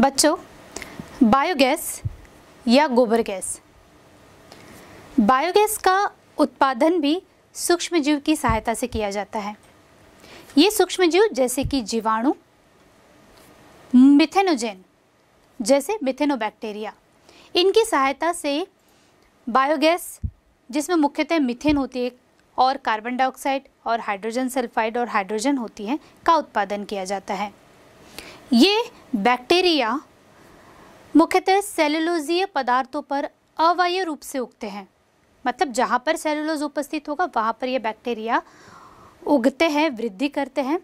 बच्चों बायोगैस या गोबर गैस बायोगैस का उत्पादन भी सूक्ष्म जीव की सहायता से किया जाता है ये सूक्ष्म जीव जैसे कि जीवाणु मिथेनोजेन जैसे मिथेनोबैक्टीरिया इनकी सहायता से बायोगैस जिसमें मुख्यतः मिथेन होती है और कार्बन डाइऑक्साइड और हाइड्रोजन सल्फाइड और हाइड्रोजन होती है का उत्पादन किया जाता है ये बैक्टीरिया मुख्यतः सेलुलोजीय पदार्थों पर अवाह्य रूप से उगते हैं मतलब जहाँ पर सेलुलोज उपस्थित होगा वहाँ पर ये बैक्टीरिया उगते हैं वृद्धि करते हैं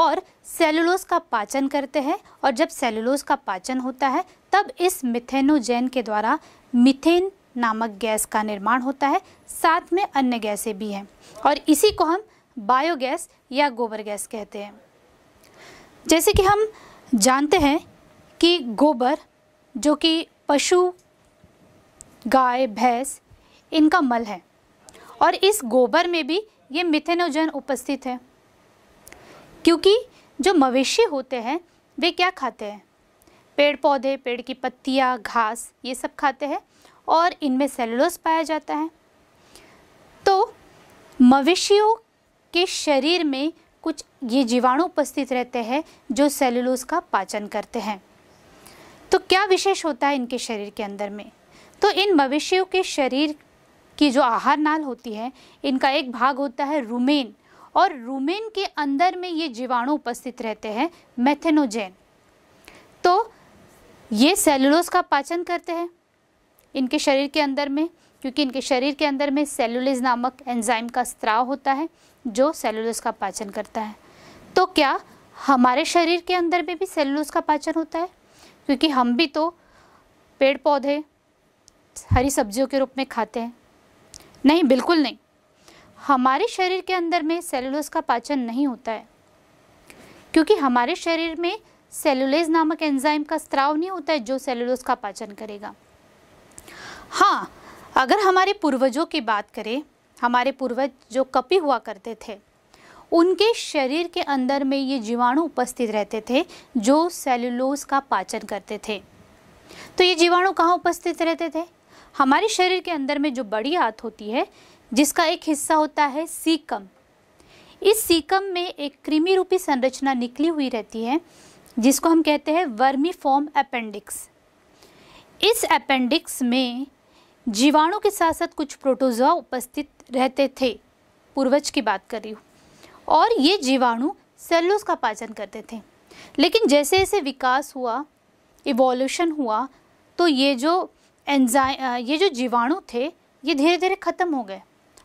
और सेलुलोज का पाचन करते हैं और जब सेलुलोज का पाचन होता है तब इस मिथेनोजैन के द्वारा मिथेन नामक गैस का निर्माण होता है साथ में अन्य गैसें भी हैं और इसी को हम बायोगैस या गोबर गैस कहते हैं जैसे कि हम जानते हैं कि गोबर जो कि पशु गाय भैंस इनका मल है और इस गोबर में भी ये मिथेनोजन उपस्थित है क्योंकि जो मवेशी होते हैं वे क्या खाते हैं पेड़ पौधे पेड़ की पत्तियाँ घास ये सब खाते हैं और इनमें सेलुलोस पाया जाता है तो मवेशियों के शरीर में कुछ ये जीवाणु उपस्थित रहते हैं जो सेलुलोज का पाचन करते हैं तो क्या विशेष होता है इनके शरीर के अंदर में तो इन मवेशियों के शरीर की जो आहार नाल होती है इनका एक भाग होता है रूमेन और रूमेन के अंदर में ये जीवाणु उपस्थित रहते हैं मैथेनोजेन तो ये सेलुलोज का पाचन करते हैं इनके शरीर के अंदर में क्योंकि इनके शरीर के अंदर में सेलुलिस नामक एंजाइम का स्त्राव होता है जो सेलुलस का पाचन करता है तो क्या हमारे शरीर के अंदर में भी सेलुलस का पाचन होता है क्योंकि हम भी तो पेड़ पौधे हरी सब्जियों के रूप में खाते हैं नहीं बिल्कुल नहीं हमारे शरीर के अंदर में सेलुलस का पाचन नहीं होता है क्योंकि हमारे शरीर में सेलुलेज नामक एंजाइम का स्त्राव नहीं होता है जो सेलुलस का पाचन करेगा हाँ अगर हमारे पूर्वजों की बात करें हमारे पूर्वज जो कपी हुआ करते थे उनके शरीर के अंदर में ये जीवाणु उपस्थित रहते थे जो सेलुलोज का पाचन करते थे तो ये जीवाणु कहाँ उपस्थित रहते थे हमारे शरीर के अंदर में जो बड़ी आत होती है जिसका एक हिस्सा होता है सीकम इस सीकम में एक कृमि रूपी संरचना निकली हुई रहती है जिसको हम कहते हैं वर्मी फॉर्म अपेंडिक्स इस अपेंडिक्स में जीवाणु के साथ साथ कुछ प्रोटोजोआ उपस्थित रहते थे पूर्वज की बात कर रही हूँ और ये जीवाणु सेलुलोज का पाचन करते थे लेकिन जैसे जैसे विकास हुआ इवोल्यूशन हुआ तो ये जो एंजाइ ये जो जीवाणु थे ये धीरे धीरे ख़त्म हो गए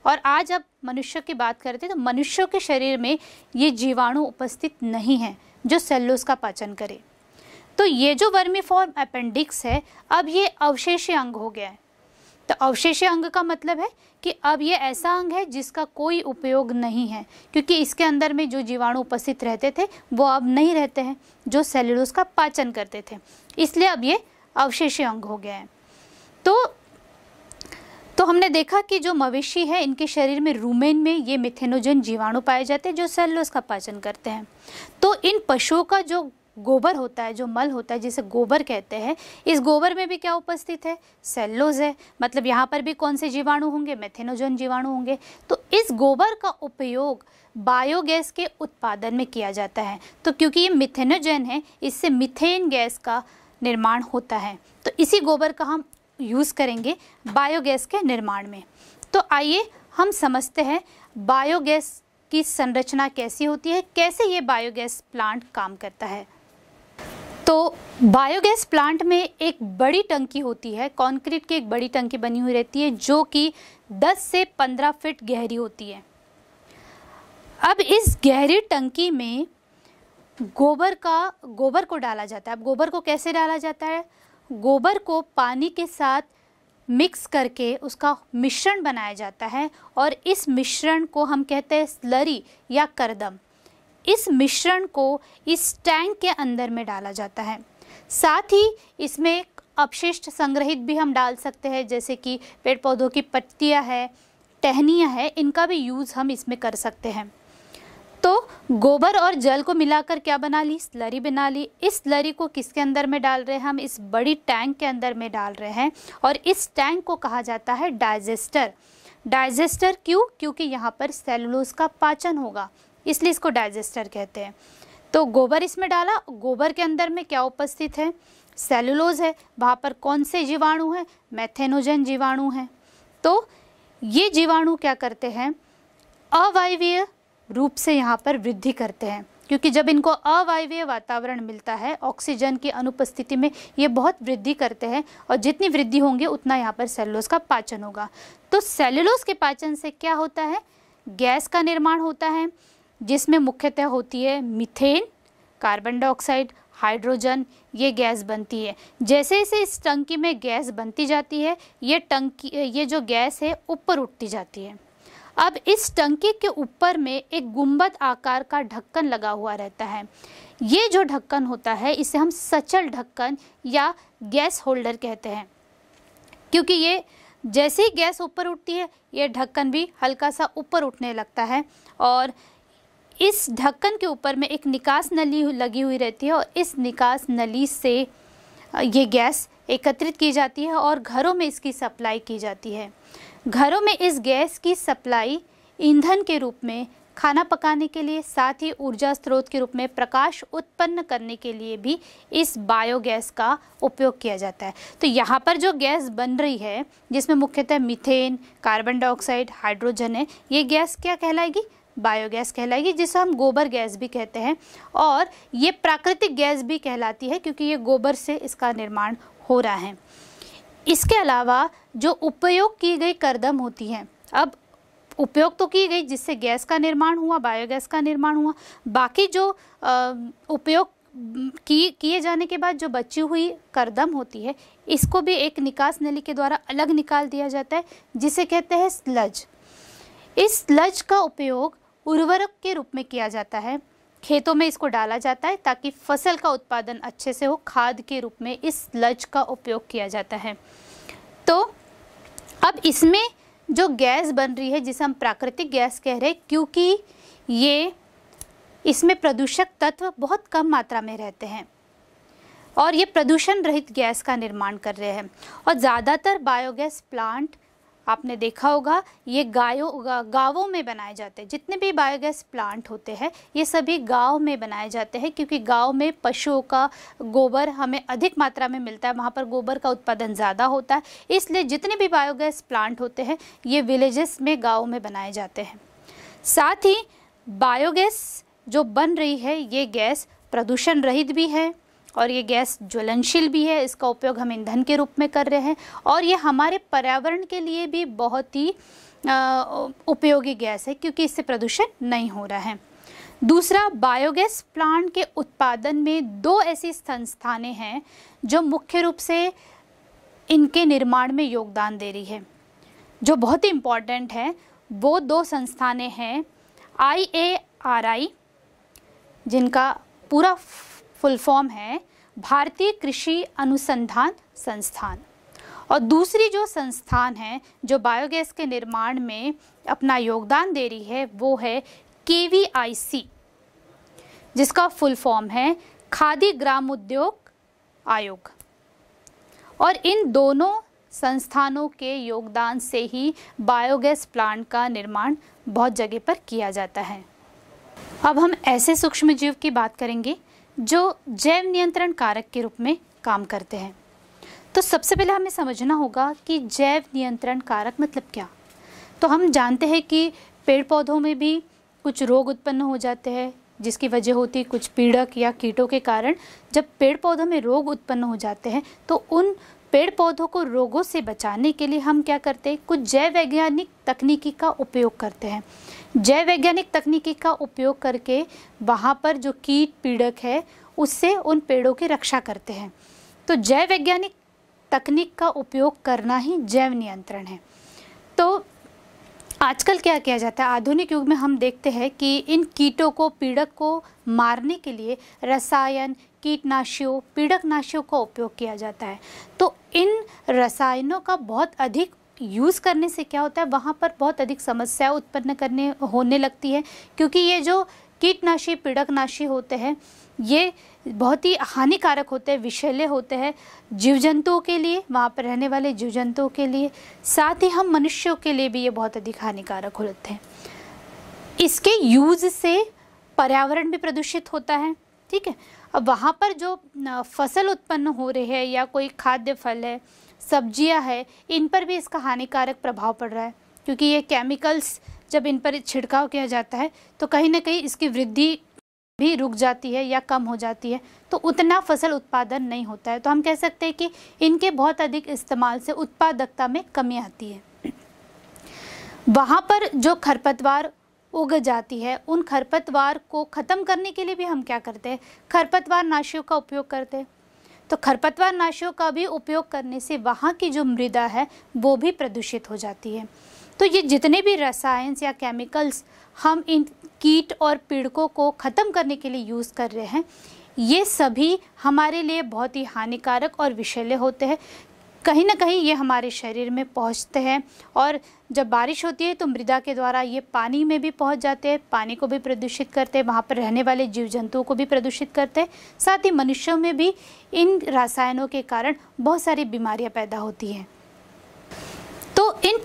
और आज अब मनुष्य की बात करते हैं तो मनुष्यों के शरीर में ये जीवाणु उपस्थित नहीं हैं जो सेलुलोज का पाचन करे तो ये जो वर्मी फॉर्म अपेंडिक्स है अब ये अवशेषी अंग हो गया है तो अवशेष्य अंग का मतलब है कि अब ये ऐसा अंग है जिसका कोई उपयोग नहीं है क्योंकि इसके अंदर में जो जीवाणु उपस्थित रहते थे वो अब नहीं रहते हैं जो सेल्यूलोज का पाचन करते थे इसलिए अब ये अवशेष्य अंग हो गया है तो तो हमने देखा कि जो मवेशी है इनके शरीर में रूमेन में ये मिथेनोजन जीवाणु पाए जाते हैं जो सेल्यूलोज का पाचन करते हैं तो इन पशुओं का जो गोबर होता है जो मल होता है जिसे गोबर कहते हैं इस गोबर में भी क्या उपस्थित है सेल्लोज है मतलब यहाँ पर भी कौन से जीवाणु होंगे मेथेनोजन जीवाणु होंगे तो इस गोबर का उपयोग बायोगैस के उत्पादन में किया जाता है तो क्योंकि ये मिथेनोजन है इससे मिथेन गैस का निर्माण होता है तो इसी गोबर का हम यूज़ करेंगे बायोगैस के निर्माण में तो आइए हम समझते हैं बायोगैस की संरचना कैसी होती है कैसे ये बायोगैस प्लांट काम करता है तो बायोगैस प्लांट में एक बड़ी टंकी होती है कंक्रीट की एक बड़ी टंकी बनी हुई रहती है जो कि 10 से 15 फीट गहरी होती है अब इस गहरी टंकी में गोबर का गोबर को डाला जाता है अब गोबर को कैसे डाला जाता है गोबर को पानी के साथ मिक्स करके उसका मिश्रण बनाया जाता है और इस मिश्रण को हम कहते हैं स्लरी या करदम इस मिश्रण को इस टैंक के अंदर में डाला जाता है साथ ही इसमें अपशिष्ट संग्रहित भी हम डाल सकते हैं जैसे कि पेड़ पौधों की पत्तियां है टहनियाँ है इनका भी यूज़ हम इसमें कर सकते हैं तो गोबर और जल को मिलाकर क्या बना ली स्लरी बना ली इस स्लरी को किसके अंदर में डाल रहे हैं हम इस बड़ी टैंक के अंदर में डाल रहे हैं और इस टैंक को कहा जाता है डाइजेस्टर डाइजेस्टर क्यों क्योंकि यहाँ पर सेलुलोज का पाचन होगा इसलिए इसको डाइजेस्टर कहते हैं तो गोबर इसमें डाला गोबर के अंदर में क्या उपस्थित है सेलुलोज है वहाँ पर कौन से जीवाणु हैं मैथेनोजन जीवाणु हैं तो ये जीवाणु क्या करते हैं अवायवीय रूप से यहाँ पर वृद्धि करते हैं क्योंकि जब इनको अवायवीय वातावरण मिलता है ऑक्सीजन की अनुपस्थिति में ये बहुत वृद्धि करते हैं और जितनी वृद्धि होंगे उतना यहाँ पर सेलुलोज का पाचन होगा तो सेलुलोज के पाचन से क्या होता है गैस का निर्माण होता है जिसमें मुख्यतः होती है मिथेन कार्बन डाइऑक्साइड हाइड्रोजन ये गैस बनती है जैसे जैसे इस टंकी में गैस बनती जाती है ये टंकी ये जो गैस है ऊपर उठती जाती है अब इस टंकी के ऊपर में एक गुंबद आकार का ढक्कन लगा हुआ रहता है ये जो ढक्कन होता है इसे हम सचल ढक्कन या गैस होल्डर कहते हैं क्योंकि ये जैसे ही गैस ऊपर उठती है ये ढक्कन भी हल्का सा ऊपर उठने लगता है और इस ढक्कन के ऊपर में एक निकास नली लगी हुई रहती है और इस निकास नली से ये गैस एकत्रित की जाती है और घरों में इसकी सप्लाई की जाती है घरों में इस गैस की सप्लाई ईंधन के रूप में खाना पकाने के लिए साथ ही ऊर्जा स्रोत के रूप में प्रकाश उत्पन्न करने के लिए भी इस बायोगैस का उपयोग किया जाता है तो यहाँ पर जो गैस बन रही है जिसमें मुख्यतः मीथेन कार्बन डाइऑक्साइड हाइड्रोजन है ये गैस क्या कहलाएगी बायोगैस कहलाएगी जिसे हम गोबर गैस भी कहते हैं और ये प्राकृतिक गैस भी कहलाती है क्योंकि ये गोबर से इसका निर्माण हो रहा है इसके अलावा जो उपयोग की गई करदम होती है अब उपयोग तो की गई जिससे गैस का निर्माण हुआ बायोगैस का निर्माण हुआ बाकी जो उपयोग की किए जाने के बाद जो बची हुई करदम होती है इसको भी एक निकास नली के द्वारा अलग निकाल दिया जाता है जिसे कहते हैं स्लज इस स्लज का उपयोग उर्वरक के रूप में किया जाता है खेतों में इसको डाला जाता है ताकि फसल का उत्पादन अच्छे से हो खाद के रूप में इस लज का उपयोग किया जाता है तो अब इसमें जो गैस बन रही है जिसे हम प्राकृतिक गैस कह रहे हैं क्योंकि ये इसमें प्रदूषक तत्व बहुत कम मात्रा में रहते हैं और ये प्रदूषण रहित गैस का निर्माण कर रहे हैं और ज़्यादातर बायोगैस प्लांट आपने देखा होगा ये गायों गाँवों में बनाए जाते हैं जितने भी बायोगैस प्लांट होते हैं ये सभी गाँव में बनाए जाते हैं क्योंकि गाँव में पशुओं का गोबर हमें अधिक मात्रा में मिलता है वहाँ पर गोबर का उत्पादन ज़्यादा होता है इसलिए जितने भी बायोगैस प्लांट होते हैं ये विलेजेस में गाँव में बनाए जाते हैं साथ ही बायोगैस जो बन रही है ये गैस प्रदूषण रहित भी है और ये गैस ज्वलनशील भी है इसका उपयोग हम ईंधन के रूप में कर रहे हैं और ये हमारे पर्यावरण के लिए भी बहुत ही उपयोगी गैस है क्योंकि इससे प्रदूषण नहीं हो रहा है दूसरा बायोगैस प्लांट के उत्पादन में दो ऐसी संस्थाने हैं जो मुख्य रूप से इनके निर्माण में योगदान दे रही है जो बहुत ही इम्पॉर्टेंट है वो दो संस्थाने हैं आई ए आर आई जिनका पूरा फुल फॉर्म है भारतीय कृषि अनुसंधान संस्थान और दूसरी जो संस्थान है जो बायोगैस के निर्माण में अपना योगदान दे रही है वो है के जिसका फुल फॉर्म है खादी ग्राम उद्योग आयोग और इन दोनों संस्थानों के योगदान से ही बायोगैस प्लांट का निर्माण बहुत जगह पर किया जाता है अब हम ऐसे सूक्ष्म जीव की बात करेंगे जो जैव नियंत्रण कारक के रूप में काम करते हैं तो सबसे पहले हमें समझना होगा कि जैव नियंत्रण कारक मतलब क्या तो हम जानते हैं कि पेड़ पौधों में भी कुछ रोग उत्पन्न हो जाते हैं जिसकी वजह होती है कुछ पीड़क या कीटों के कारण जब पेड़ पौधों में रोग उत्पन्न हो जाते हैं तो उन पेड़ पौधों को रोगों से बचाने के लिए हम क्या करते हैं कुछ जैव वैज्ञानिक तकनीकी का उपयोग करते हैं जैव वैज्ञानिक तकनीकी का उपयोग करके वहाँ पर जो कीट पीड़क है उससे उन पेड़ों की रक्षा करते हैं तो जैव वैज्ञानिक तकनीक का उपयोग करना ही जैव नियंत्रण है तो आजकल क्या किया जाता है आधुनिक युग में हम देखते हैं कि इन कीटों को पीड़क को मारने के लिए रसायन कीटनाशियों पीड़कनाशियों का उपयोग किया जाता है तो इन रसायनों का बहुत अधिक प्रोडक्ट यूज़ करने से क्या होता है वहाँ पर बहुत अधिक समस्या उत्पन्न करने होने लगती है क्योंकि ये जो कीटनाशी पीड़कनाशी होते हैं ये बहुत ही हानिकारक होते हैं विषैले होते हैं जीव जंतुओं के लिए वहाँ पर रहने वाले जीव जंतुओं के लिए साथ ही हम मनुष्यों के लिए भी ये बहुत अधिक हानिकारक होते हैं इसके यूज़ से पर्यावरण भी प्रदूषित होता है ठीक है अब वहाँ पर जो फसल उत्पन्न हो रही है या कोई खाद्य फल है सब्जियां है इन पर भी इसका हानिकारक प्रभाव पड़ रहा है क्योंकि ये केमिकल्स जब इन पर छिड़काव किया जाता है तो कहीं ना कहीं इसकी वृद्धि भी रुक जाती है या कम हो जाती है तो उतना फसल उत्पादन नहीं होता है तो हम कह सकते हैं कि इनके बहुत अधिक इस्तेमाल से उत्पादकता में कमी आती है वहाँ पर जो खरपतवार उग जाती है उन खरपतवार को ख़त्म करने के लिए भी हम क्या करते हैं खरपतवार नाशियों का उपयोग करते हैं तो खरपतवार नाशियों का भी उपयोग करने से वहाँ की जो मृदा है वो भी प्रदूषित हो जाती है तो ये जितने भी रसायन या केमिकल्स हम इन कीट और पीड़कों को ख़त्म करने के लिए यूज़ कर रहे हैं ये सभी हमारे लिए बहुत ही हानिकारक और विषैले होते हैं कहीं ना कहीं ये हमारे शरीर में पहुँचते हैं और जब बारिश होती है तो मृदा के द्वारा ये पानी में भी पहुँच जाते हैं पानी को भी प्रदूषित करते हैं वहाँ पर रहने वाले जीव जंतुओं को भी प्रदूषित करते हैं साथ ही मनुष्यों में भी इन रसायनों के कारण बहुत सारी बीमारियाँ पैदा होती हैं तो इन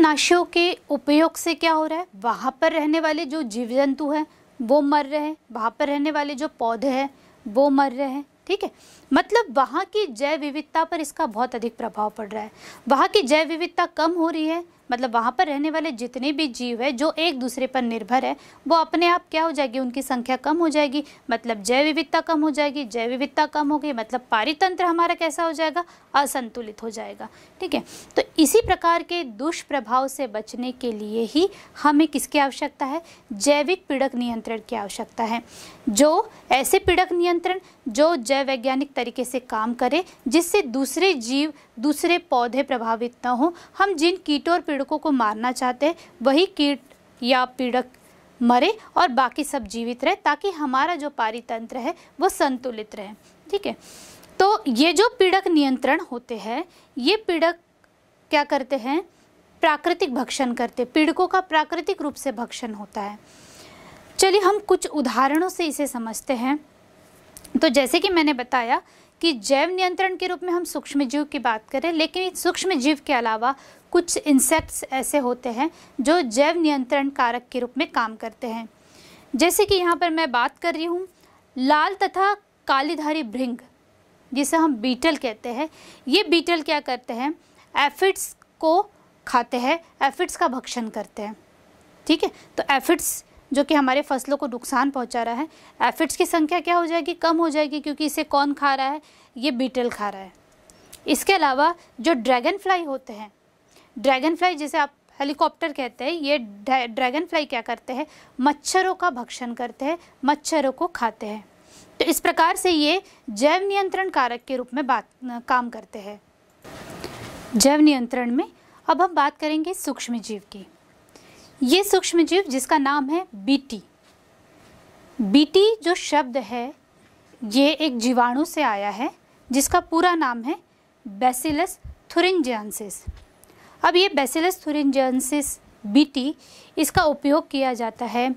नाशियों के उपयोग से क्या हो रहा है वहाँ पर रहने वाले जो जीव जंतु हैं वो मर रहे हैं वहाँ पर रहने वाले जो पौधे हैं वो मर रहे हैं ठीक है मतलब वहाँ की जैव विविधता पर इसका बहुत अधिक प्रभाव पड़ रहा है वहाँ की जैव विविधता कम हो रही है मतलब वहाँ पर रहने वाले जितने भी जीव है जो एक दूसरे पर निर्भर है वो अपने आप क्या हो जाएगी उनकी संख्या कम हो जाएगी मतलब जैव विविधता कम हो जाएगी जैव विविधता कम हो गई मतलब पारितंत्र हमारा कैसा हो जाएगा असंतुलित हो जाएगा ठीक है तो इसी प्रकार के दुष्प्रभाव से बचने के लिए ही हमें किसकी आवश्यकता है जैविक पीड़क नियंत्रण की आवश्यकता है जो ऐसे पीड़क नियंत्रण जो जैव वैज्ञानिक तरीके से काम करे जिससे दूसरे जीव दूसरे पौधे प्रभावित न हो हम जिन कीटों और पीड़कों को मारना चाहते हैं वही कीट या पीड़क मरे और बाकी सब जीवित रहे ताकि हमारा जो पारितंत्र है वो संतुलित रहे ठीक है तो ये जो पीड़क नियंत्रण होते हैं ये पीड़क क्या करते हैं प्राकृतिक भक्षण करते पीड़कों का प्राकृतिक रूप से भक्षण होता है चलिए हम कुछ उदाहरणों से इसे समझते हैं तो जैसे कि मैंने बताया कि जैव नियंत्रण के रूप में हम सूक्ष्म जीव की बात करें लेकिन सूक्ष्म जीव के अलावा कुछ इंसेक्ट्स ऐसे होते हैं जो जैव नियंत्रण कारक के रूप में काम करते हैं जैसे कि यहाँ पर मैं बात कर रही हूँ लाल तथा कालीधारी भृंग जिसे हम बीटल कहते हैं ये बीटल क्या करते हैं एफिड्स को खाते हैं एफिड्स का भक्षण करते हैं ठीक है तो एफिड्स जो कि हमारे फसलों को नुकसान पहुंचा रहा है एफिड्स की संख्या क्या हो जाएगी कम हो जाएगी क्योंकि इसे कौन खा रहा है ये बीटल खा रहा है इसके अलावा जो ड्रैगन फ्लाई होते हैं ड्रैगन फ्लाई जिसे आप हेलीकॉप्टर कहते हैं ये ड्रैगन फ्लाई क्या करते हैं मच्छरों का भक्षण करते हैं मच्छरों को खाते हैं तो इस प्रकार से ये जैव नियंत्रण कारक के रूप में बात काम करते हैं जैव नियंत्रण में अब हम बात करेंगे सूक्ष्म जीव की ये सूक्ष्म जीव जिसका नाम है बीटी बीटी जो शब्द है ये एक जीवाणु से आया है जिसका पूरा नाम है बेसिलस थुरिंजियंसिस अब ये बेसिलस थुरिंजियंसिस बीटी इसका उपयोग किया जाता है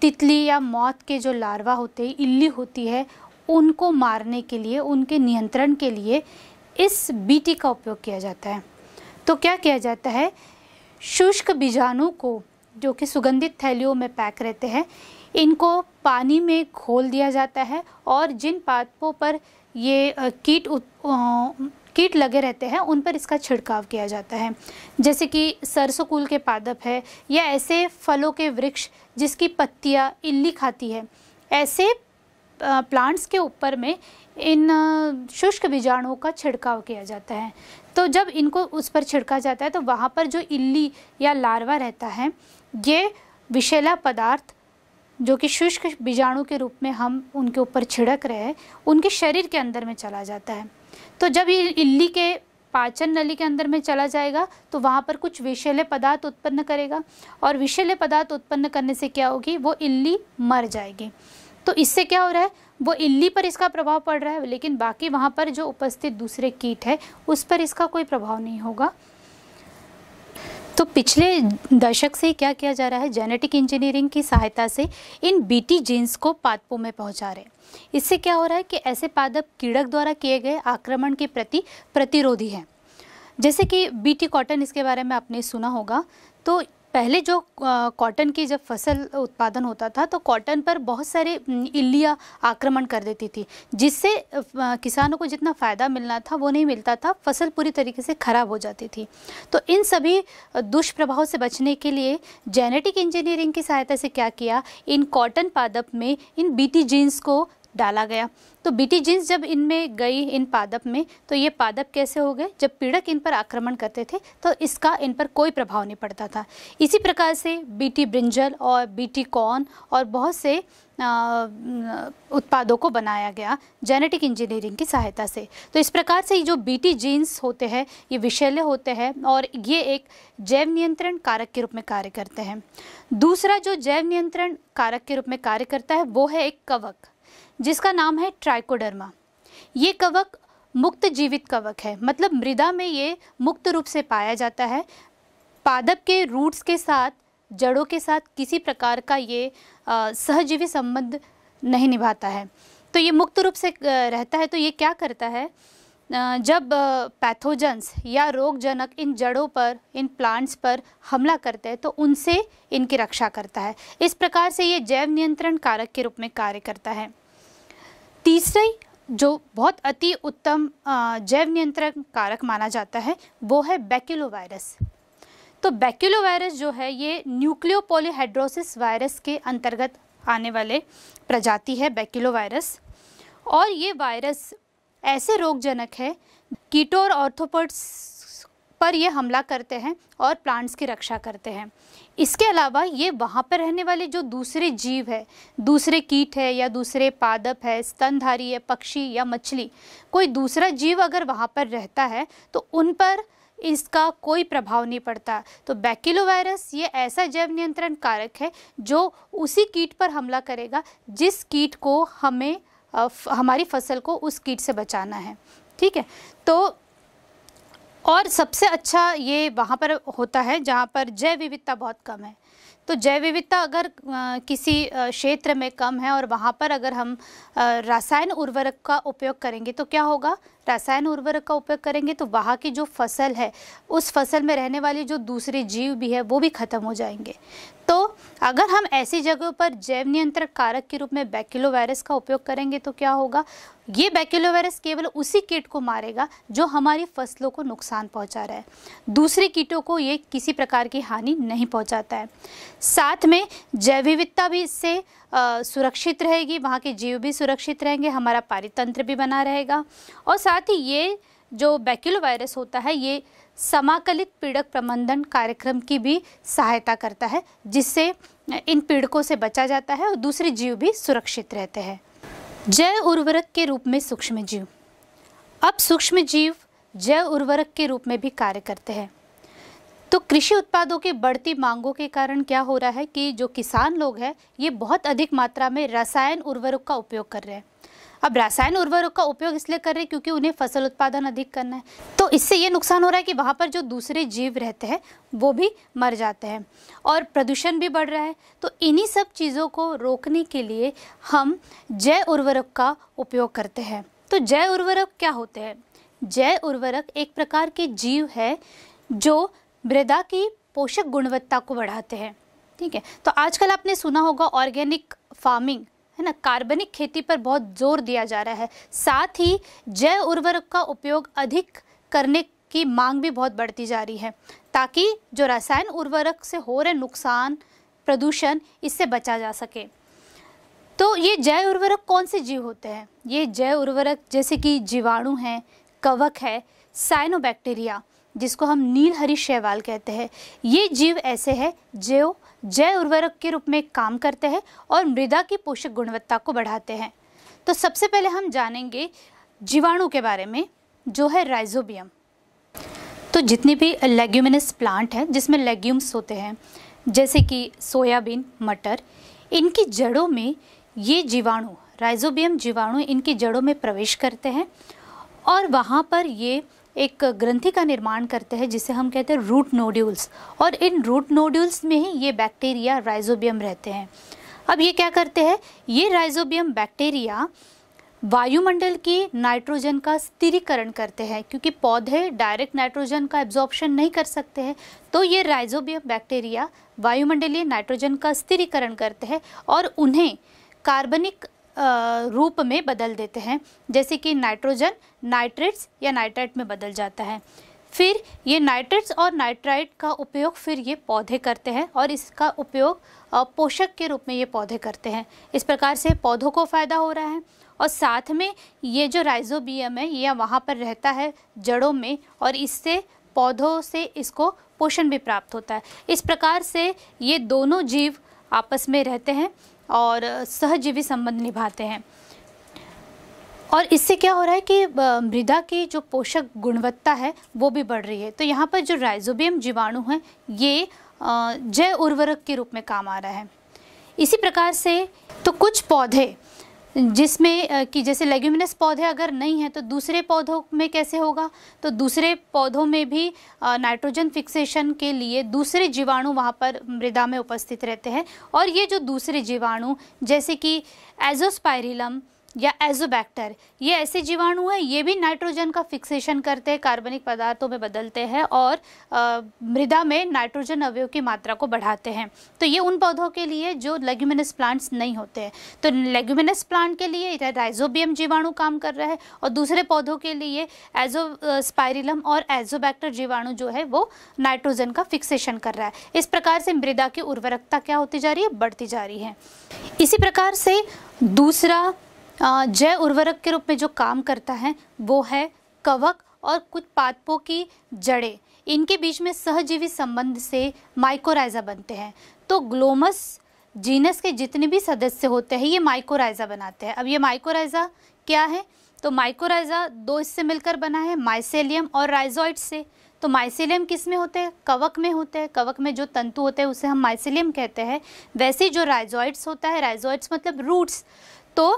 तितली या मौत के जो लार्वा होते हैं इल्ली होती है उनको मारने के लिए उनके नियंत्रण के लिए इस बीटी का उपयोग किया जाता है तो क्या किया जाता है शुष्क बीजाणु को जो कि सुगंधित थैलियों में पैक रहते हैं इनको पानी में घोल दिया जाता है और जिन पादपों पर ये कीट उत, कीट लगे रहते हैं उन पर इसका छिड़काव किया जाता है जैसे कि सरसोकूल के पादप है या ऐसे फलों के वृक्ष जिसकी पत्तियाँ इल्ली खाती है ऐसे प्लांट्स के ऊपर में इन शुष्क बीजाणुओं का छिड़काव किया जाता है तो जब इनको उस पर छिड़का जाता है तो वहाँ पर जो इल्ली या लार्वा रहता है ये विषैला पदार्थ जो कि शुष्क बीजाणु के रूप में हम उनके ऊपर छिड़क रहे हैं उनके शरीर के अंदर में चला जाता है तो जब ये इल्ली के पाचन नली के अंदर में चला जाएगा तो वहाँ पर कुछ विषैले पदार्थ उत्पन्न करेगा और विषैले पदार्थ उत्पन्न करने से क्या होगी वो इल्ली मर जाएगी तो इससे क्या हो रहा है वो इल्ली पर इसका प्रभाव पड़ रहा है लेकिन बाकी वहाँ पर जो उपस्थित दूसरे कीट है उस पर इसका कोई प्रभाव नहीं होगा तो पिछले दशक से क्या किया जा रहा है जेनेटिक इंजीनियरिंग की सहायता से इन बीटी जीन्स को पादपों में पहुंचा रहे इससे क्या हो रहा है कि ऐसे पादप कीड़क द्वारा किए गए आक्रमण के प्रति प्रतिरोधी हैं जैसे कि बीटी कॉटन इसके बारे में आपने सुना होगा तो पहले जो कॉटन की जब फसल उत्पादन होता था तो कॉटन पर बहुत सारे इल्लियाँ आक्रमण कर देती थी जिससे किसानों को जितना फ़ायदा मिलना था वो नहीं मिलता था फसल पूरी तरीके से ख़राब हो जाती थी तो इन सभी दुष्प्रभाव से बचने के लिए जेनेटिक इंजीनियरिंग की सहायता से क्या किया इन कॉटन पादप में इन बीटी जीन्स को डाला गया तो बीटी जीन्स जब इनमें गई इन पादप में तो ये पादप कैसे हो गए जब पीड़क इन पर आक्रमण करते थे तो इसका इन पर कोई प्रभाव नहीं पड़ता था इसी प्रकार से बीटी ब्रिंजल और बीटी कॉर्न और बहुत से उत्पादों को बनाया गया जेनेटिक इंजीनियरिंग की सहायता से तो इस प्रकार से जो बीटी जीन्स होते हैं ये विषैले होते हैं और ये एक जैव नियंत्रण कारक के रूप में कार्य करते हैं दूसरा जो जैव नियंत्रण कारक के रूप में कार्य करता है वो है एक कवक जिसका नाम है ट्राइकोडर्मा ये कवक मुक्त जीवित कवक है मतलब मृदा में ये मुक्त रूप से पाया जाता है पादप के रूट्स के साथ जड़ों के साथ किसी प्रकार का ये सहजीवी संबंध नहीं निभाता है तो ये मुक्त रूप से रहता है तो ये क्या करता है जब पैथोजन्स या रोगजनक इन जड़ों पर इन प्लांट्स पर हमला करते हैं तो उनसे इनकी रक्षा करता है इस प्रकार से ये जैव नियंत्रण कारक के रूप में कार्य करता है तीसरी जो बहुत अति उत्तम जैव नियंत्रण कारक माना जाता है वो है बैक्यूलोवायरस तो बैक्यूलोवायरस जो है ये न्यूक्लियोपोलीहाइड्रोसिस वायरस के अंतर्गत आने वाले प्रजाति है बैक्यूलोवायरस और ये वायरस ऐसे रोगजनक है कीटो और ऑर्थोपोड्स पर ये हमला करते हैं और प्लांट्स की रक्षा करते हैं इसके अलावा ये वहाँ पर रहने वाले जो दूसरे जीव है दूसरे कीट है या दूसरे पादप है स्तनधारी है पक्षी या मछली कोई दूसरा जीव अगर वहाँ पर रहता है तो उन पर इसका कोई प्रभाव नहीं पड़ता तो वायरस ये ऐसा जैव नियंत्रण कारक है जो उसी कीट पर हमला करेगा जिस कीट को हमें हमारी फसल को उस कीट से बचाना है ठीक है तो और सबसे अच्छा ये वहाँ पर होता है जहाँ पर जैव विविधता बहुत कम है तो जैव विविधता अगर किसी क्षेत्र में कम है और वहाँ पर अगर हम रासायन उर्वरक का उपयोग करेंगे तो क्या होगा रासायन उर्वरक का उपयोग करेंगे तो वहाँ की जो फसल है उस फसल में रहने वाले जो दूसरे जीव भी है वो भी ख़त्म हो जाएंगे तो अगर हम ऐसी जगहों पर जैव नियंत्रक कारक के रूप में बैक्यूलो वायरस का उपयोग करेंगे तो क्या होगा ये बैक्यूलो वायरस केवल उसी कीट को मारेगा जो हमारी फसलों को नुकसान पहुंचा रहा है दूसरे कीटों को ये किसी प्रकार की हानि नहीं पहुंचाता है साथ में जैव विविधता भी इससे सुरक्षित रहेगी वहाँ के जीव भी सुरक्षित रहेंगे हमारा पारितंत्र भी बना रहेगा और साथ ही ये जो बैक्यूल वायरस होता है ये समाकलित पीड़क प्रबंधन कार्यक्रम की भी सहायता करता है जिससे इन पीड़कों से बचा जाता है और दूसरे जीव भी सुरक्षित रहते हैं जय उर्वरक के रूप में सूक्ष्म जीव अब सूक्ष्म जीव जय उर्वरक के रूप में भी कार्य करते हैं तो कृषि उत्पादों की बढ़ती मांगों के कारण क्या हो रहा है कि जो किसान लोग हैं ये बहुत अधिक मात्रा में रसायन उर्वरक का उपयोग कर रहे हैं अब रासायन उर्वरक का उपयोग इसलिए कर रहे हैं क्योंकि उन्हें फसल उत्पादन अधिक करना है तो इससे ये नुकसान हो रहा है कि वहाँ पर जो दूसरे जीव रहते हैं वो भी मर जाते हैं और प्रदूषण भी बढ़ रहा है तो इन्हीं सब चीज़ों को रोकने के लिए हम जय उर्वरक का उपयोग करते हैं तो जय उर्वरक क्या होते हैं जय उर्वरक एक प्रकार के जीव है जो मृदा की पोषक गुणवत्ता को बढ़ाते हैं ठीक है तो आजकल आपने सुना होगा ऑर्गेनिक फार्मिंग है ना कार्बनिक खेती पर बहुत जोर दिया जा रहा है साथ ही जैव उर्वरक का उपयोग अधिक करने की मांग भी बहुत बढ़ती जा रही है ताकि जो रसायन उर्वरक से हो रहे नुकसान प्रदूषण इससे बचा जा सके तो ये जैव उर्वरक कौन से जीव होते हैं ये जैव उर्वरक जैसे कि जीवाणु हैं कवक है साइनोबैक्टीरिया जिसको हम नील हरी शैवाल कहते हैं ये जीव ऐसे हैं जो जैव उर्वरक के रूप में काम करते हैं और मृदा की पोषक गुणवत्ता को बढ़ाते हैं तो सबसे पहले हम जानेंगे जीवाणु के बारे में जो है राइजोबियम तो जितने भी लेग्यूमिनस प्लांट हैं जिसमें लेग्यूम्स होते हैं जैसे कि सोयाबीन मटर इनकी जड़ों में ये जीवाणु राइजोबियम जीवाणु इनकी जड़ों में प्रवेश करते हैं और वहाँ पर ये एक ग्रंथि का निर्माण करते हैं जिसे हम कहते हैं रूट नोड्यूल्स और इन रूट नोड्यूल्स में ही ये बैक्टीरिया राइजोबियम रहते हैं अब ये क्या करते हैं ये राइजोबियम बैक्टीरिया वायुमंडल की नाइट्रोजन का स्थिरीकरण करते हैं क्योंकि पौधे डायरेक्ट नाइट्रोजन का एब्जॉर्प्शन नहीं कर सकते हैं तो ये राइजोबियम बैक्टीरिया वायुमंडलीय नाइट्रोजन का स्थिरीकरण करते हैं और उन्हें कार्बनिक रूप में बदल देते हैं जैसे कि नाइट्रोजन नाइट्रेट्स या नाइट्राइट में बदल जाता है फिर ये नाइट्रेट्स और नाइट्राइट का उपयोग फिर ये पौधे करते हैं और इसका उपयोग पोषक के रूप में ये पौधे करते हैं इस प्रकार से पौधों को फ़ायदा हो रहा है और साथ में ये जो राइजोबियम है यह वहाँ पर रहता है जड़ों में और इससे पौधों से इसको पोषण भी प्राप्त होता है इस प्रकार से ये दोनों जीव आपस में रहते हैं और सहजीवी संबंध निभाते हैं और इससे क्या हो रहा है कि मृदा की जो पोषक गुणवत्ता है वो भी बढ़ रही है तो यहाँ पर जो राइजोबियम जीवाणु हैं ये जैव उर्वरक के रूप में काम आ रहा है इसी प्रकार से तो कुछ पौधे जिसमें कि जैसे लेग्यूमिनस पौधे अगर नहीं हैं तो दूसरे पौधों में कैसे होगा तो दूसरे पौधों में भी नाइट्रोजन फिक्सेशन के लिए दूसरे जीवाणु वहाँ पर मृदा में उपस्थित रहते हैं और ये जो दूसरे जीवाणु जैसे कि एजोस्पायरिलम या एजोबैक्टर ये ऐसे जीवाणु हैं ये भी नाइट्रोजन का फिक्सेशन करते हैं कार्बनिक पदार्थों में बदलते हैं और मृदा में नाइट्रोजन अवयव की मात्रा को बढ़ाते हैं तो ये उन पौधों के लिए जो लेग्यूमिनस प्लांट्स नहीं होते हैं तो लेग्यूमिनस प्लांट के लिए राइजोबियम जीवाणु काम कर रहा है और दूसरे पौधों के लिए एजो स्पायरिलम और एजोबैक्टर जीवाणु जो है वो नाइट्रोजन का फिक्सेशन कर रहा है इस प्रकार से मृदा की उर्वरकता क्या होती जा रही है बढ़ती जा रही है इसी प्रकार से दूसरा जय उर्वरक के रूप में जो काम करता है वो है कवक और कुछ पादपों की जड़ें इनके बीच में सहजीवी संबंध से माइकोराइजा बनते हैं तो ग्लोमस जीनस के जितने भी सदस्य होते हैं ये माइकोराइजा बनाते हैं अब ये माइकोराइजा क्या है तो माइकोराइजा दो इससे मिलकर बना है माइसेलियम और राइजॉइड से तो माइसिलियम किस में होते हैं कवक में होते हैं कवक में जो तंतु होते हैं उसे हम माइसिलियम कहते हैं वैसे जो राइजॉइड्स होता है राइजॉइड्स मतलब रूट्स तो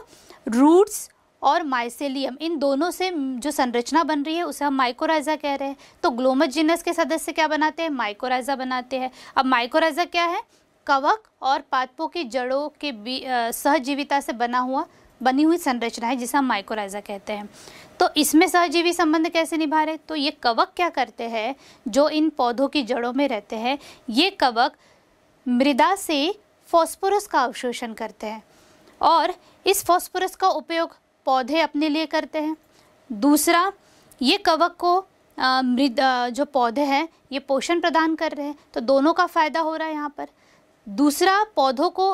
रूट्स और माइसेलियम इन दोनों से जो संरचना बन रही है उसे हम माइकोराइजा कह रहे हैं तो ग्लोमस जीनस के सदस्य क्या बनाते हैं माइकोराइजा बनाते हैं अब माइकोराइजा क्या है कवक और पादपों की जड़ों के सहजीविता से बना हुआ बनी हुई संरचना है जिसे हम माइकोराइजा कहते हैं तो इसमें सहजीवी संबंध कैसे निभा रहे तो ये कवक क्या करते हैं जो इन पौधों की जड़ों में रहते हैं ये कवक मृदा से फॉस्फोरस का अवशोषण करते हैं और इस फॉस्फोरस का उपयोग पौधे अपने लिए करते हैं दूसरा ये कवक को मृद जो पौधे हैं ये पोषण प्रदान कर रहे हैं तो दोनों का फ़ायदा हो रहा है यहाँ पर दूसरा पौधों को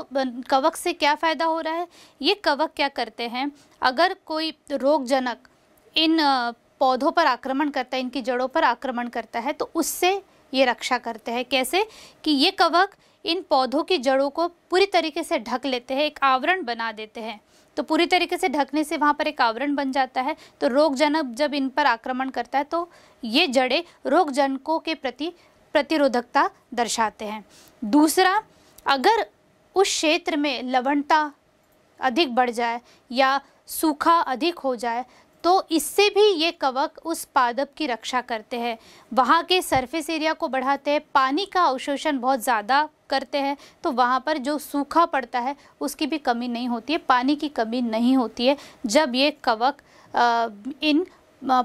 कवक से क्या फ़ायदा हो रहा है ये कवक क्या करते हैं अगर कोई रोगजनक इन पौधों पर आक्रमण करता है इनकी जड़ों पर आक्रमण करता है तो उससे ये रक्षा करते हैं कैसे कि ये कवक इन पौधों की जड़ों को पूरी तरीके से ढक लेते हैं एक आवरण बना देते हैं तो पूरी तरीके से ढकने से वहाँ पर एक आवरण बन जाता है तो रोगजनक जब इन पर आक्रमण करता है तो ये जड़ें रोगजनकों के प्रति प्रतिरोधकता दर्शाते हैं दूसरा अगर उस क्षेत्र में लवणता अधिक बढ़ जाए या सूखा अधिक हो जाए तो इससे भी ये कवक उस पादप की रक्षा करते हैं वहाँ के सरफेस एरिया को बढ़ाते हैं पानी का अवशोषण बहुत ज़्यादा करते हैं तो वहाँ पर जो सूखा पड़ता है उसकी भी कमी नहीं होती है पानी की कमी नहीं होती है जब ये कवक इन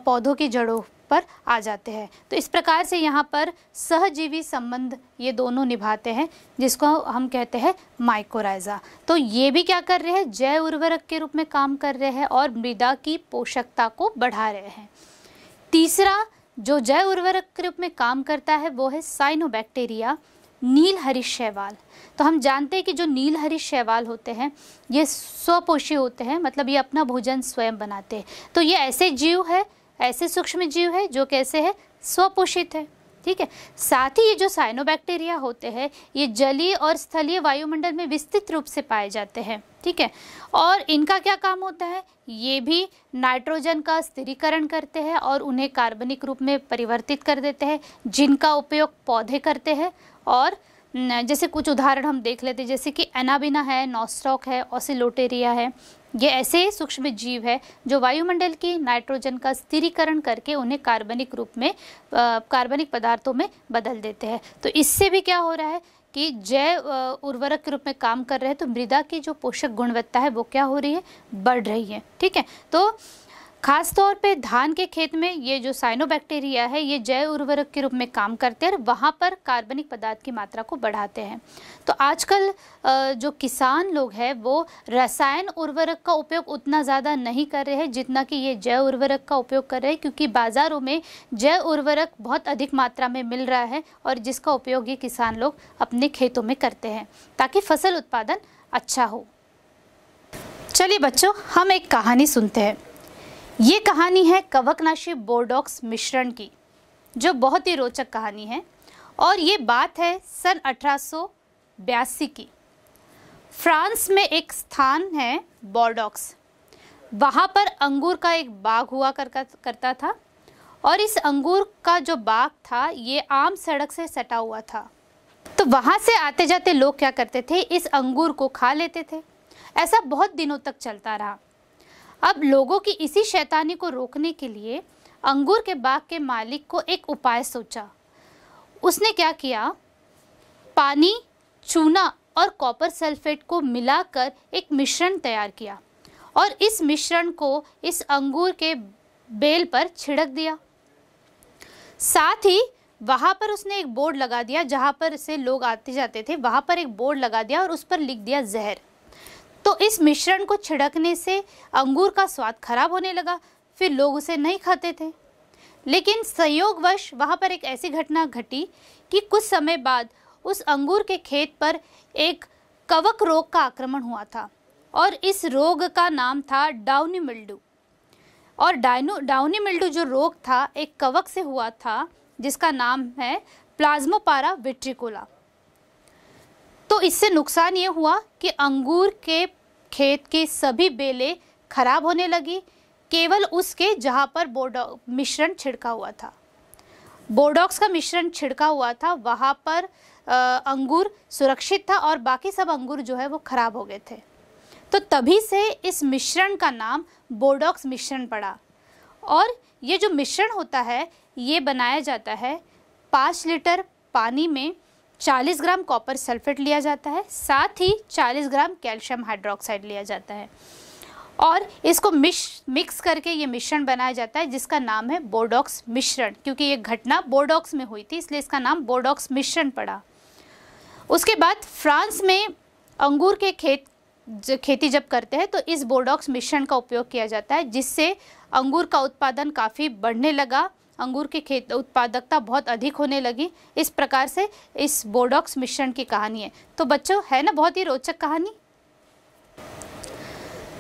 पौधों की जड़ों पर आ जाते हैं तो इस प्रकार से यहाँ पर सहजीवी संबंध ये दोनों निभाते हैं जिसको हम कहते हैं माइकोराइजा तो ये भी क्या कर रहे हैं जैव उर्वरक के रूप में काम कर रहे हैं और मृदा की पोषकता को बढ़ा रहे हैं तीसरा जो जैव उर्वरक के रूप में काम करता है वो है साइनोबैक्टीरिया नील हरी शैवाल तो हम जानते हैं कि जो नील हरी शैवाल होते हैं ये स्वपोषी होते हैं मतलब ये अपना भोजन स्वयं बनाते हैं तो ये ऐसे जीव है ऐसे सूक्ष्म जीव है जो कैसे है स्वपोषित है ठीक है साथ ही ये जो साइनोबैक्टीरिया होते हैं ये जलीय और स्थलीय वायुमंडल में विस्तृत रूप से पाए जाते हैं ठीक है और इनका क्या काम होता है ये भी नाइट्रोजन का स्थिरीकरण करते हैं और उन्हें कार्बनिक रूप में परिवर्तित कर देते हैं जिनका उपयोग पौधे करते हैं और जैसे कुछ उदाहरण हम देख लेते हैं जैसे कि एनाबिना है नॉस्टॉक है ऑसिलोटेरिया है ये ऐसे सूक्ष्म जीव है जो वायुमंडल की नाइट्रोजन का स्थिरीकरण करके उन्हें कार्बनिक रूप में कार्बनिक पदार्थों में बदल देते हैं तो इससे भी क्या हो रहा है कि जैव उर्वरक के रूप में काम कर रहे हैं तो मृदा की जो पोषक गुणवत्ता है वो क्या हो रही है बढ़ रही है ठीक है तो खास तौर पे धान के खेत में ये जो साइनोबैक्टीरिया है ये जैव उर्वरक के रूप में काम करते हैं और वहाँ पर कार्बनिक पदार्थ की मात्रा को बढ़ाते हैं तो आजकल जो किसान लोग हैं वो रसायन उर्वरक का उपयोग उतना ज़्यादा नहीं कर रहे हैं जितना कि ये जैव उर्वरक का उपयोग कर रहे हैं क्योंकि बाज़ारों में जैव उर्वरक बहुत अधिक मात्रा में मिल रहा है और जिसका उपयोग ये किसान लोग अपने खेतों में करते हैं ताकि फसल उत्पादन अच्छा हो चलिए बच्चों हम एक कहानी सुनते हैं ये कहानी है कवकनाशी बोर्डॉक्स मिश्रण की जो बहुत ही रोचक कहानी है और ये बात है सन अठारह की फ्रांस में एक स्थान है बोर्डॉक्स वहाँ पर अंगूर का एक बाग हुआ कर, करता था और इस अंगूर का जो बाग था ये आम सड़क से सटा हुआ था तो वहाँ से आते जाते लोग क्या करते थे इस अंगूर को खा लेते थे ऐसा बहुत दिनों तक चलता रहा अब लोगों की इसी शैतानी को रोकने के लिए अंगूर के बाग के मालिक को एक उपाय सोचा उसने क्या किया पानी चूना और कॉपर सल्फेट को मिलाकर एक मिश्रण तैयार किया और इस मिश्रण को इस अंगूर के बेल पर छिड़क दिया साथ ही वहाँ पर उसने एक बोर्ड लगा दिया जहाँ पर से लोग आते जाते थे वहाँ पर एक बोर्ड लगा दिया और उस पर लिख दिया जहर तो इस मिश्रण को छिड़कने से अंगूर का स्वाद खराब होने लगा फिर लोग उसे नहीं खाते थे लेकिन संयोगवश वहाँ पर एक ऐसी घटना घटी कि कुछ समय बाद उस अंगूर के खेत पर एक कवक रोग का आक्रमण हुआ था और इस रोग का नाम था डाउनी मिल्डू और डाइनो डाउनी मिल्डू जो रोग था एक कवक से हुआ था जिसका नाम है प्लाज्मोपारा विट्रिकोला तो इससे नुकसान ये हुआ कि अंगूर के खेत की सभी बेलें खराब होने लगी केवल उसके जहाँ पर बोडो मिश्रण छिड़का हुआ था बोडॉक्स का मिश्रण छिड़का हुआ था वहाँ पर आ, अंगूर सुरक्षित था और बाकी सब अंगूर जो है वो खराब हो गए थे तो तभी से इस मिश्रण का नाम बोडॉक्स मिश्रण पड़ा और ये जो मिश्रण होता है ये बनाया जाता है पाँच लीटर पानी में 40 ग्राम कॉपर सल्फेट लिया जाता है साथ ही 40 ग्राम कैल्शियम हाइड्रोक्साइड लिया जाता है और इसको मिश मिक्स करके ये मिश्रण बनाया जाता है जिसका नाम है बोडॉक्स मिश्रण क्योंकि ये घटना बोडॉक्स में हुई थी इसलिए इसका नाम बोडॉक्स मिश्रण पड़ा उसके बाद फ्रांस में अंगूर के खेत खेती जब करते हैं तो इस बोडॉक्स मिश्रण का उपयोग किया जाता है जिससे अंगूर का उत्पादन काफ़ी बढ़ने लगा अंगूर की खेत उत्पादकता बहुत अधिक होने लगी इस प्रकार से इस बोडॉक्स मिश्रण की कहानी है तो बच्चों है ना बहुत ही रोचक कहानी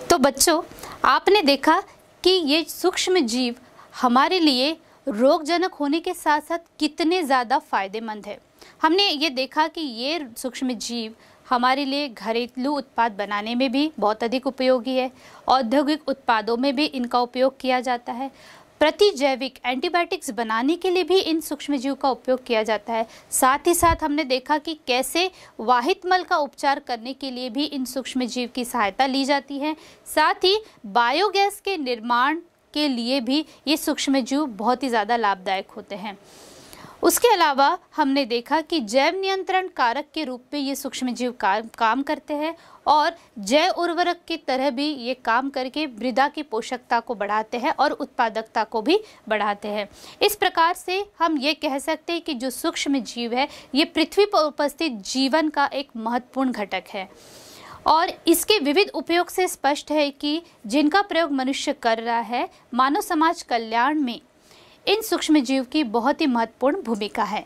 तो बच्चों आपने देखा कि ये सूक्ष्म जीव हमारे लिए रोगजनक होने के साथ साथ कितने ज़्यादा फायदेमंद है हमने ये देखा कि ये सूक्ष्म जीव हमारे लिए घरेलू उत्पाद बनाने में भी बहुत अधिक उपयोगी है औद्योगिक उत्पादों में भी इनका उपयोग किया जाता है प्रतिजैविक एंटीबायोटिक्स बनाने के लिए भी इन सूक्ष्मजीव का उपयोग किया जाता है साथ ही साथ हमने देखा कि कैसे वाहित मल का उपचार करने के लिए भी इन सूक्ष्मजीव की सहायता ली जाती है साथ ही बायोगैस के निर्माण के लिए भी ये सूक्ष्मजीव बहुत ही ज़्यादा लाभदायक होते हैं उसके अलावा हमने देखा कि जैव नियंत्रण कारक के रूप में ये सूक्ष्म जीव का, काम करते हैं और जैव उर्वरक की तरह भी ये काम करके मृदा की पोषकता को बढ़ाते हैं और उत्पादकता को भी बढ़ाते हैं इस प्रकार से हम ये कह सकते हैं कि जो सूक्ष्म जीव है ये पृथ्वी पर उपस्थित जीवन का एक महत्वपूर्ण घटक है और इसके विविध उपयोग से स्पष्ट है कि जिनका प्रयोग मनुष्य कर रहा है मानव समाज कल्याण में इन सूक्ष्म जीव की बहुत ही महत्वपूर्ण भूमिका है